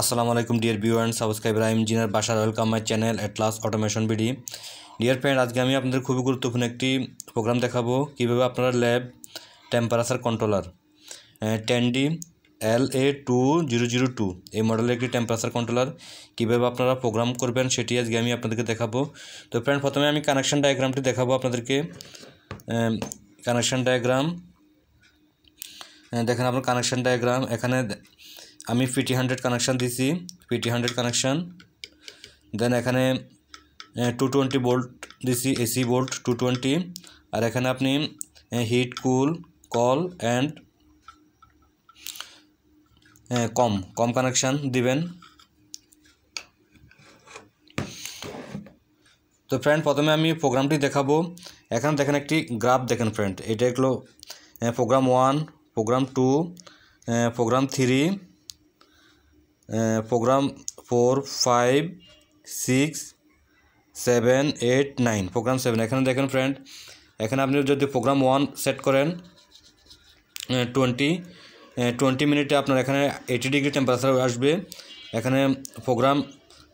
আসসালামু আলাইকুম dear view and subscriber I engineer Basar welcome my channel Atlas Automation BD dear friend আজকে আমি আপনাদের খুবই গুরুত্বপূর্ণ একটি প্রোগ্রাম দেখাবো কীভাবে আপনারা ল্যাব টেম্পারেচার কন্ট্রোলার টেনডি L A two zero zero two এই মডেলের একটি টেম্পারেচার কন্ট্রোলার কীভাবে আপনারা প্রোগ্রাম করবেন সেটি আজকে আমি আপনাদেরকে দেখাবো তো ফ্রেন্ড প্রথমে আমি কানেকশান ডায়াগ্রামটি দেখাবো আপনাদেরকে কানেকশান ডায়াগ্রাম দেখেন আপনার কানেকশান ডায়াগ্রাম এখানে আমি পিটি হান্ড্রেড কানেকশান দিছি পিটি হান্ড্রেড কানেকশান দেন এখানে টু টোয়েন্টি বোল্ট দিছি এসি বোল্ট টু টোয়েন্টি আর এখানে আপনি heat cool call and com com connection দিবেন তো ফ্রেন্ড প্রথমে আমি প্রোগ্রামটি দেখাবো এখানে দেখেন একটি গ্রাফ দেখেন ফ্রেন্ড এটা হলো program one program two program three program four five six seven eight nine program seven এখানে দেখেন ফ্রেন্ড এখানে আপনি যদি প্রোগ্রাম ওয়ান সেট করেন টোয়েন্টি টোয়েন্টি মিনিটে আপনার এখানে এইটি ডিগ্রি টেম্পারেচার আসবে এখানে প্রোগ্রাম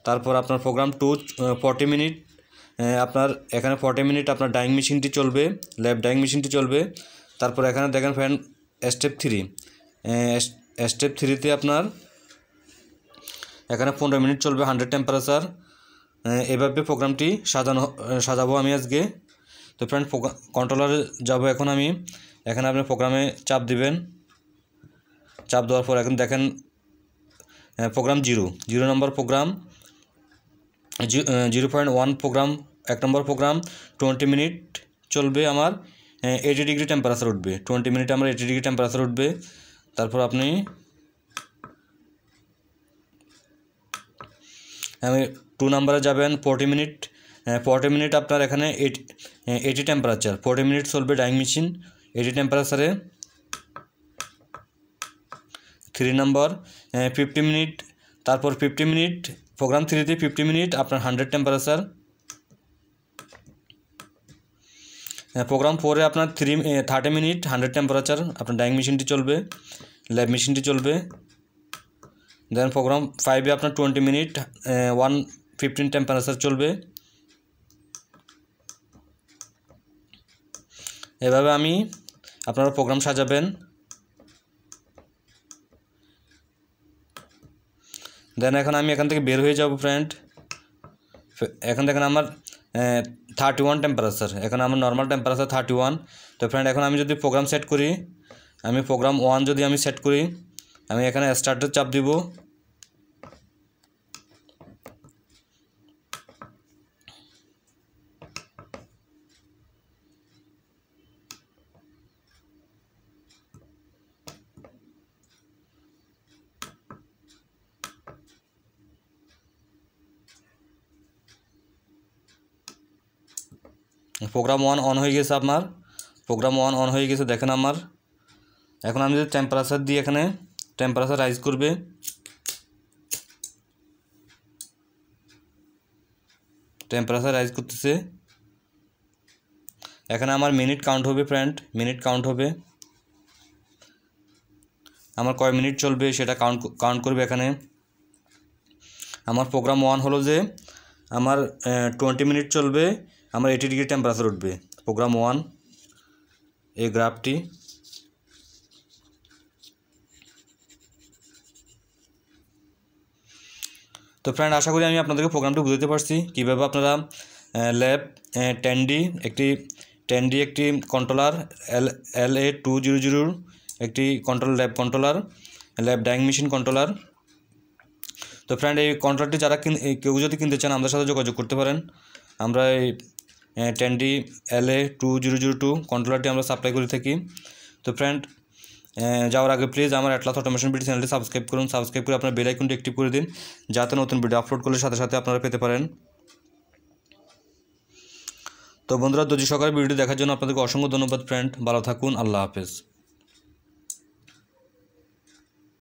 তারপর আপনার প্রোগ্রাম টু ফর্টি মিনিট আপনার এখানে ফর্টি মিনিট আপনার ডাইং মেশিনটি চলবে ল্যাব ডাইং মেশিনটি চলবে তারপর এখানে দেখেন ফ্রেন্ড স্টেপ থ্রি স্টেপ থ্রিতে আপনার এখানে পনেরো মিনিট চলবে হান্ড্রেড টেম্পারেচার এভাবে প্রোগ্রামটি সাজানো সাজাবো আমি আজকে তো ফ্রেন্ড কন্ট্রোলারে যাব এখন আমি এখানে আপনি প্রোগ্রামে চাপ দিবেন চাপ দেওয়ার পর এখন দেখেন program zero zero number program zero point one program এক নম্বর প্রোগ্রাম টোয়েন্টি মিনিট চলবে আমার এইটি ডিগ্রি টেম্পারেচার উঠবে টোয়েন্টি মিনিট আমার এইটি ডিগ্রি টেম্পারেচার উঠবে তারপর আপনি টু নাম্বারে যাবেন ফোর্টি মিনিট ফোর্টি মিনিট আপনার এখানে এটি টেম্পারেচার ফোর্টি মিনিট চলবে ডাইং মেশিন এটি টেম্পারেচারে থ্রি নাম্বার ফিফটি মিনিট তারপর ফিফটি মিনিট প্রোগ্রাম থ্রিতে ফিফটি মিনিট আপনার হান্ড্রেড টেম্পারেচার প্রোগ্রাম ফোরে আপনার three thirty minute hundred temperature আপনার ডাইং মেশিনটি চলবে ল্যাব মেশিনটি চলবে দেন প্রোগ্রাম ফাইভে আপনার twenty minute one fifteen temperature চলবে এভাবে আমি আপনারা প্রোগ্রাম সাজাবেন দেন এখন আমি এখান থেকে বের হয়ে যাব ফ্রেন্ড এখন দেখেন আমার থার্টি ওয়ান টেম্পারেচার এখন আমার নর্মাল টেম্পারেচার থার্টি ওয়ান তো ফ্রেন্ড এখন আমি যদি প্রোগ্রাম সেট করি আমি প্রোগ্রাম ওয়ান যদি আমি সেট করি আমি এখানে স্টার্টের চাপ দিব প্রোগ্রাম ওয়ান অন হয়ে গেছে আপনার প্রোগ্রাম ওয়ান অন হয়ে গেছে দেখেন আমার এখন আমি যদি টেম্পারেচার দিই এখানে টেম্পারেচার রাইজ করবে টেম্পারেচার রাইজ করতেছে এখানে আমার মিনিট কাউন্ট হবে ফ্রেন্ড মিনিট কাউন্ট হবে আমার কয় মিনিট চলবে সেটা কাউন্ট কাউন্ট করবে এখানে আমার প্রোগ্রাম ওয়ান হলো যে আমার টোয়েন্টি মিনিট চলবে আমার এইটি ডিগ্রি টেম্পারেচার উঠবে প্রোগ্রাম ওয়ান এই গ্রাফটি তো ফ্রেন্ড আশা করি আমি আপনাদেরকে প্রোগ্রামটি বুঝতে পারছি কীভাবে আপনারা ল্যাব টেনডি একটি টেনডি একটি controller L L A two zero জিরোর একটি control lab controller lab dyeing machine controller তো ফ্রেন্ড এই কন্ট্রোলারটি যারা কেউ যদি কিনতে চান আমাদের সাথে যোগাযোগ করতে পারেন আমরা এই টেনডি L A two zero zero two কন্ট্রোলারটি আমরা সাপ্লাই করে থাকি তো ফ্রেন্ড হ্যাঁ, যাওয়ার আগে প্লিজ আমার অ্যাটলাস অটোমেশন বিডি চ্যানেলটি সাবস্ক্রাইব করুন সাবস্ক্রাইব করে আপনার বেল আইকনটি অ্যাক্টিভ করে দিন যাতে নতুন ভিডিও আপলোড করলে সাথে সাথে আপনারা পেতে পারেন তো বন্ধুরা দর্জি সকালের ভিডিও দেখার জন্য আপনাদেরকে অসংখ্য ধন্যবাদ ফ্রেন্ড ভালো থাকুন আল্লাহ হাফেজ